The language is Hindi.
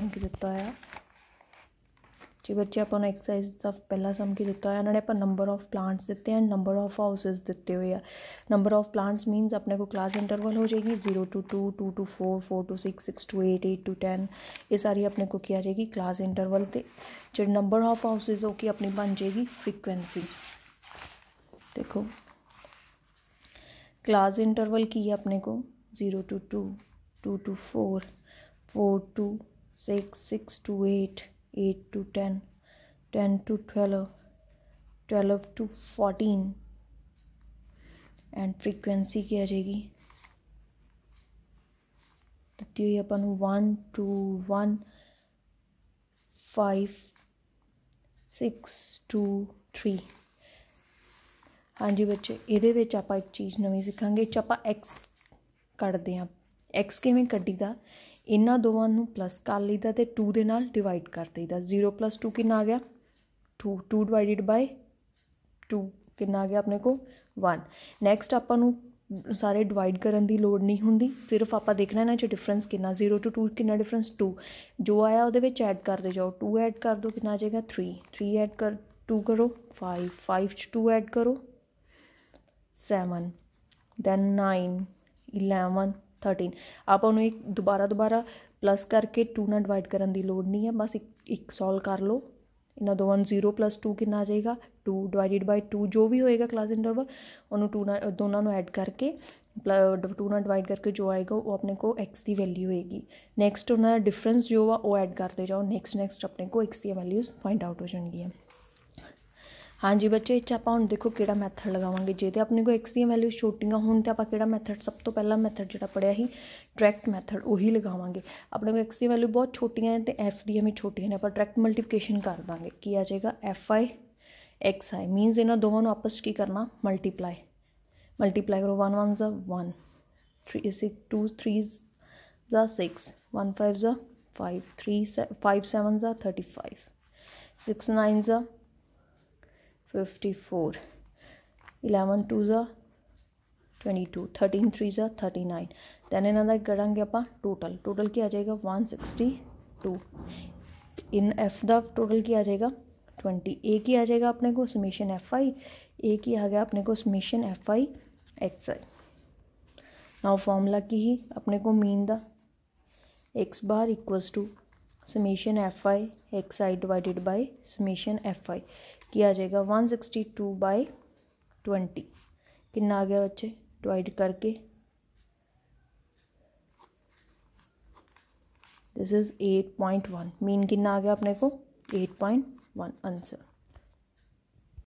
ਸਮ ਕੀਤਾ ਹੋਇਆ ਜੀ ਬੱਚੇ ਆਪਾਂ ਨੂੰ ਐਕਸਰਸਾਈਜ਼ ਦਾ ਪਹਿਲਾ ਸਮ ਕੀ ਦਿੱਤਾ ਹੋਇਆ ਉਹਨਾਂ ਨੇ ਆਪਾਂ ਨੰਬਰ ਆਫ ਪਲਾਂਟਸ ਦਿੱਤੇ ਐਂਡ ਨੰਬਰ ਆਫ ਹਾਊਸਸ ਦਿੱਤੇ ਹੋਏ ਆ ਨੰਬਰ ਆਫ ਪਲਾਂਟਸ ਮੀਨਸ ਆਪਣੇ ਕੋ ਕਲਾਸ ਇੰਟਰਵਲ ਹੋ ਜਾएगी 0 to 2 2 to 4 4 to 6 6 to 8 8 to 10 ये सारी अपने को किया जाएगी क्लास इंटरवल पे जो नंबर ऑफ हाउसेज होगी अपनी बन जाएगी फ्रीक्वेंसी देखो क्लास इंटरवल की है अपने को zero to two two to four four to six six to eight eight to ten ten to twelve twelve to fourteen and frequency की आ जाएगी तो हुई अपन one two one five six two three हाँ जी बच्चे ये आप ਇੱਕ ਚੀਜ਼ ਨਵੀਂ ਸਿੱਖਾਂਗੇ ਚ ਆਪਾਂ x ਕੱਢਦੇ ਹਾਂ x ਕਿਵੇਂ ਇਹਨਾਂ ਦੋਵਾਂ ਨੂੰ ਪਲੱਸ ਕਰ ਲਈਦਾ ਤੇ 2 ਦੇ ਨਾਲ ਡਿਵਾਈਡ ਕਰ ਦਈਦਾ 0 2 ਕਿੰਨਾ ਆ ਗਿਆ 2 2 ਡਿਵਾਈਡਡ ਬਾਈ 2 ਕਿੰਨਾ ਆ ਗਿਆ ਆਪਣੇ ਕੋ 1 ਨੈਕਸਟ ਆਪਾਂ ਨੂੰ ਸਾਰੇ ਡਿਵਾਈਡ ਕਰਨ ਦੀ ਲੋੜ ਨਹੀਂ ਹੁੰਦੀ ਸਿਰਫ ਆਪਾਂ ਦੇਖਣਾ ਇਹਨਾਂ 'ਚ ਡਿਫਰੈਂਸ ਕਿੰਨਾ 0 ਤੋਂ 2 ਕਿੰਨਾ ਡਿਫਰੈਂਸ 2 ਜੋ ਆਇਆ ਉਹਦੇ ਵਿੱਚ ਐਡ ਕਰਦੇ ਜਾਓ 2 ਐਡ ਕਰ ਦਿਓ ਕਿੰਨਾ ਆ ਜਾਏਗਾ 3 3 ਐਡ ਕਰ 2 ਕਰੋ 5 5 ਚ 2 ਐਡ ਕਰੋ 7 ਦੈਨ 9 11 थर्टीन आपको एक दोबारा दोबारा प्लस करके टू ना डिवाइड करने लड़ नहीं है बस एक एक सॉल्व कर लो इन वन जीरो प्लस टू कि आ जाएगा टू डिवाइडिड बाय टू जो भी होएगा क्लास इंटरवल उन्होंने टू ना दोनों ऐड करके प्ल टू ना डिवाइड करके जो आएगा वो अपने को एक्स की वैल्यू होएगी नैक्सट उन्होंने डिफरेंस जो वा वो ऐड करते जाओ नैक्सट नैक्सट अपने को एक्स दैल्यूज वैल्यूज फाइंड आउट हो जाएगी हाँ जी बच्चे इस आप हम देखो कि मैथड लगावे जे तो अपने को एक्स दैल्यू छोटिया होन तो आप कि मैथड सब तो पहला मैथड जो पढ़िया ही डायरैक्ट मैथड उ लगावे अपने को एक्स की वैल्यू बहुत छोटी है तो एफ दी छोटी ने अपना डायरैक्ट मल्टीप्लीकेशन कर देंगे की आ जाएगा एफ आई एक्स आई मीनस इन्होंने दोवों आपस की करना मल्टीप्लाई मल्टीप्लाई करो वन वन जा one three six two three जा सिक्स वन फाइव जा फाइव थ्री फाइव सैवन जा थर्टी फाइव सिक्स नाइन जा फिफ्टी फोर इलेवन टू ज़ा ट्वेंटी टू थर्टीन थ्री ज़ा थर्टी नाइन दैन इन्हों का करा आप टोटल टोटल की आ जाएगा वन सिक्सटी टू इन एफ द टोटल की आ जाएगा ट्वेंटी ए की आ जाएगा अपने को समीशन एफ आई ए की आ गया अपने को summation F I X I now formula की ही अपने को mean the X bar equals to summation F I X I divided by summation F I किया जाएगा one sixty two by twenty कि आ गया बच्चे डिवाइड करके this is eight point one mean कि आ गया अपने को एट पॉइंट वन आंसर